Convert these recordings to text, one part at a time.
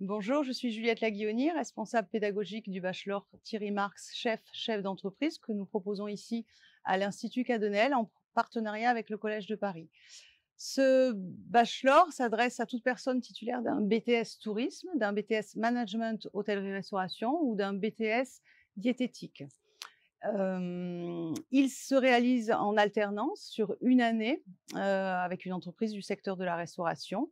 Bonjour, je suis Juliette Laguioni, responsable pédagogique du bachelor Thierry Marx, chef, chef d'entreprise, que nous proposons ici à l'Institut Cadenel en partenariat avec le Collège de Paris. Ce bachelor s'adresse à toute personne titulaire d'un BTS tourisme, d'un BTS management hôtellerie-restauration ou d'un BTS diététique il se réalise en alternance sur une année avec une entreprise du secteur de la restauration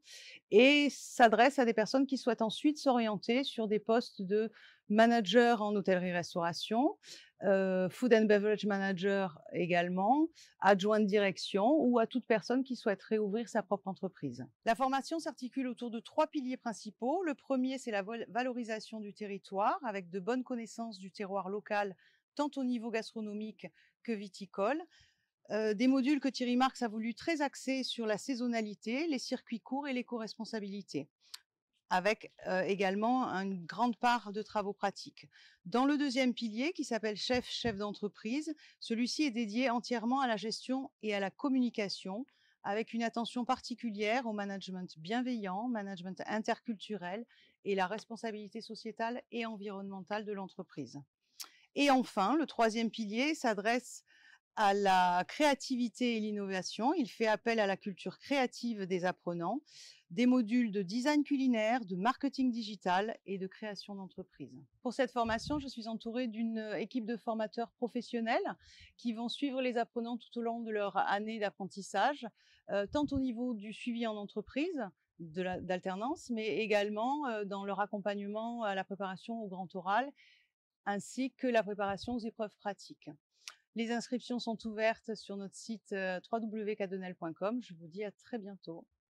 et s'adresse à des personnes qui souhaitent ensuite s'orienter sur des postes de manager en hôtellerie-restauration, food and beverage manager également, adjoint de direction ou à toute personne qui souhaiterait ouvrir sa propre entreprise. La formation s'articule autour de trois piliers principaux. Le premier, c'est la valorisation du territoire avec de bonnes connaissances du terroir local tant au niveau gastronomique que viticole. Euh, des modules que Thierry Marx a voulu très axés sur la saisonnalité, les circuits courts et l'éco-responsabilité avec euh, également une grande part de travaux pratiques. Dans le deuxième pilier, qui s'appelle chef, chef d'entreprise, celui-ci est dédié entièrement à la gestion et à la communication, avec une attention particulière au management bienveillant, management interculturel et la responsabilité sociétale et environnementale de l'entreprise. Et enfin, le troisième pilier s'adresse à la créativité et l'innovation. Il fait appel à la culture créative des apprenants, des modules de design culinaire, de marketing digital et de création d'entreprise. Pour cette formation, je suis entourée d'une équipe de formateurs professionnels qui vont suivre les apprenants tout au long de leur année d'apprentissage, euh, tant au niveau du suivi en entreprise, d'alternance, mais également euh, dans leur accompagnement à la préparation au grand oral ainsi que la préparation aux épreuves pratiques. Les inscriptions sont ouvertes sur notre site euh, www.cadonel.com. Je vous dis à très bientôt.